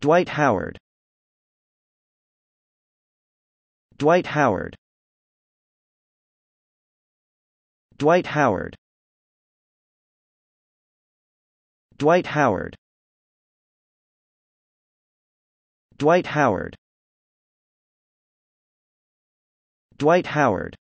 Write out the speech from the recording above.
Dwight Howard Dwight Howard Dwight Howard Dwight Howard Dwight Howard Dwight Howard